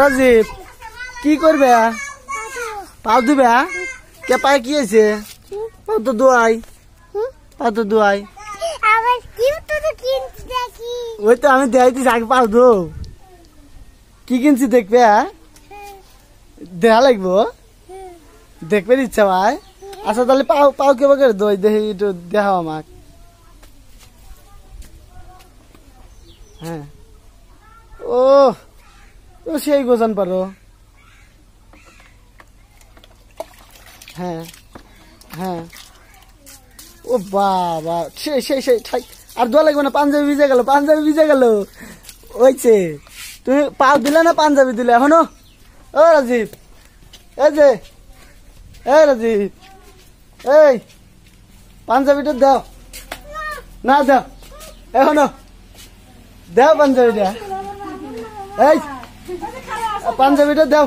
রাজীব কি করবে পাও দিবে হ্যাঁ? কে পায়ে কি আছে পাও তো দোয়াই পাও দোয়াই ওই তো আমি দেখাইতেছি আগে পাও দো কি কিনছি দেখবে হ্যাঁ? দেখা লাগবো দেখবে ইচ্ছা ভাই আচ্ছা তাহলে পাও পাও কেবা করে দই দেখি একটু দেখাও আমাকে হ্যাঁ ও সেই গোজান পারো হ্যাঁ হ্যাঁ ও বাবা সেই সেই সেই ঠাই আর দোয়া লাগবে না পাঞ্জাবি ভিজে গেল পাঞ্জাবি ভিজে গেল ওইছে তুমি পা দিলে না পাঞ্জাবি দিলে এখনো ও রাজীব এই যে এ রাজীব এই পাঞ্জাবিটা দাও না দাও এখনো দাও পাঞ্জাবিটা এই পাঞ্জাবিটা দাও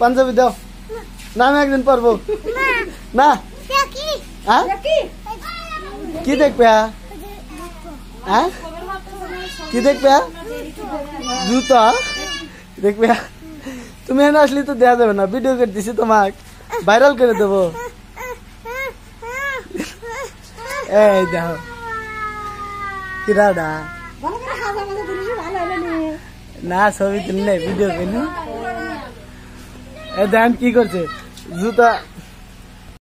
পাঞ্জাবি দাও নাম একদিন পারবো না কি দেখবে হ্যাঁ কি দেখবে জুতা দেখবে তুমি এনে আসলে তো দেওয়া যাবে না ভিডিও করে দিছি তোমাক ভাইরাল করে দেব এই দেখো কিরাডা ভালো করে খাওয়া দাওয়া नास हित नै भिडियो दाम के गर्छ जुत्ता